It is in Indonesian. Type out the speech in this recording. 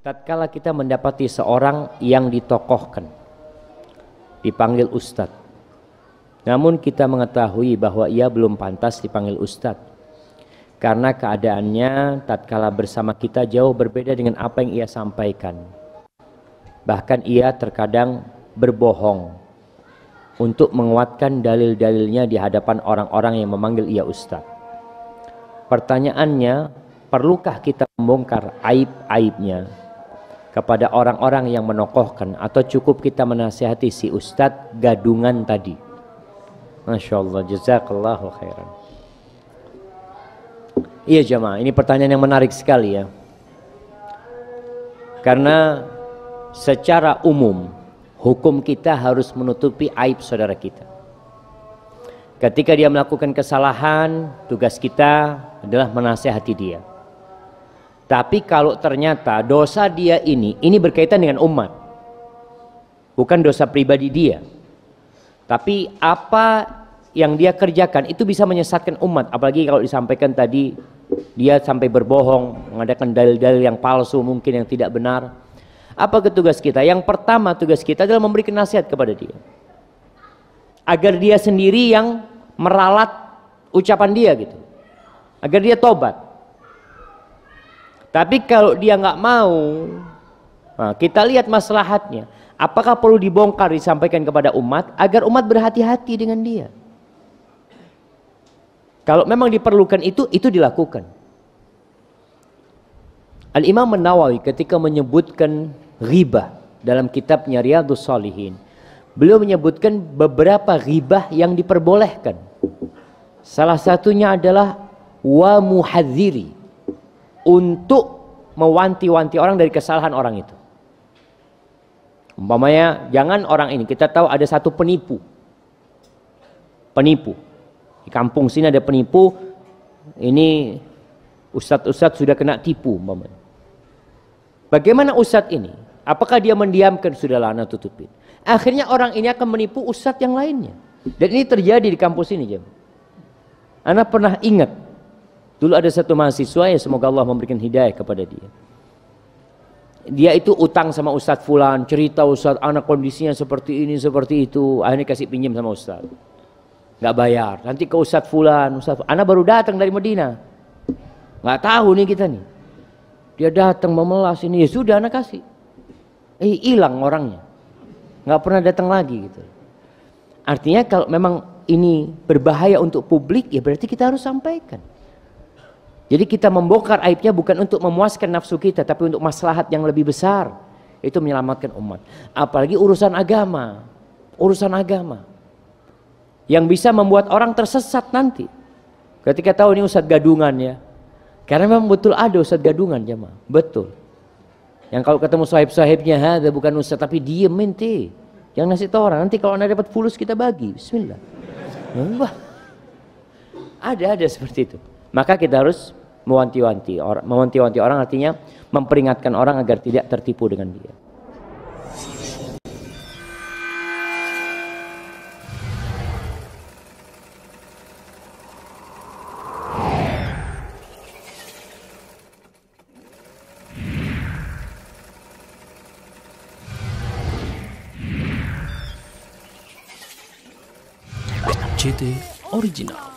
tatkala kita mendapati seorang yang ditokohkan dipanggil ustadz namun kita mengetahui bahwa ia belum pantas dipanggil ustadz karena keadaannya tatkala bersama kita jauh berbeda dengan apa yang ia sampaikan bahkan ia terkadang berbohong untuk menguatkan dalil-dalilnya di hadapan orang-orang yang memanggil ia ustadz. Pertanyaannya, perlukah kita membongkar aib-aibnya kepada orang-orang yang menokohkan atau cukup kita menasihati si ustadz gadungan tadi Masya Allah jazakallahu khairan iya jemaah, ini pertanyaan yang menarik sekali ya karena secara umum hukum kita harus menutupi aib saudara kita ketika dia melakukan kesalahan tugas kita adalah menasehati dia tapi kalau ternyata dosa dia ini, ini berkaitan dengan umat. Bukan dosa pribadi dia. Tapi apa yang dia kerjakan itu bisa menyesatkan umat. Apalagi kalau disampaikan tadi dia sampai berbohong, mengadakan dalil-dalil yang palsu mungkin yang tidak benar. Apa tugas kita? Yang pertama tugas kita adalah memberikan nasihat kepada dia. Agar dia sendiri yang meralat ucapan dia gitu. Agar dia tobat. Tapi kalau dia nggak mau, nah kita lihat maslahatnya. Apakah perlu dibongkar disampaikan kepada umat agar umat berhati-hati dengan dia? Kalau memang diperlukan itu, itu dilakukan. Al-Imam Menawawi ketika menyebutkan riba dalam kitabnya Riyadus Salihin, beliau menyebutkan beberapa riba yang diperbolehkan. Salah satunya adalah wa muhadziri untuk mewanti-wanti orang dari kesalahan orang itu. Umpamanya jangan orang ini, kita tahu ada satu penipu. Penipu. Di kampung sini ada penipu, ini ustadz-ustadz sudah kena tipu umpamanya. Bagaimana ustadz ini? Apakah dia mendiamkan sudah lana tutupin? Akhirnya orang ini akan menipu ustadz yang lainnya. Dan ini terjadi di kampus ini, Jam. Anak pernah ingat Dulu ada satu mahasiswa ya semoga Allah memberikan hidayah kepada dia. Dia itu utang sama Ustadz Fulan, cerita Ustadz anak kondisinya seperti ini, seperti itu. Akhirnya kasih pinjam sama Ustadz. nggak bayar. Nanti ke Ustadz Fulan, Ustadz Anak baru datang dari Medina. nggak tahu nih kita nih. Dia datang memelas ini, ya sudah anak kasih. Eh hilang orangnya. nggak pernah datang lagi gitu. Artinya kalau memang ini berbahaya untuk publik, ya berarti kita harus sampaikan. Jadi kita membongkar aibnya bukan untuk memuaskan nafsu kita, tapi untuk maslahat yang lebih besar. Itu menyelamatkan umat. Apalagi urusan agama. Urusan agama. Yang bisa membuat orang tersesat nanti. Ketika tahu ini Ustadz gadungan ya. Karena memang betul ada Ustadz gadungan jemaah. Betul. Yang kalau ketemu sahib-sahibnya, ada bukan Ustadz, tapi diem minti. Yang ngasih tahu orang, nanti kalau anda dapat fulus kita bagi. Bismillah. Wah. Ada-ada seperti itu. Maka kita harus mewanti-wanti orang mewanti-wanti orang artinya memperingatkan orang agar tidak tertipu dengan dia Original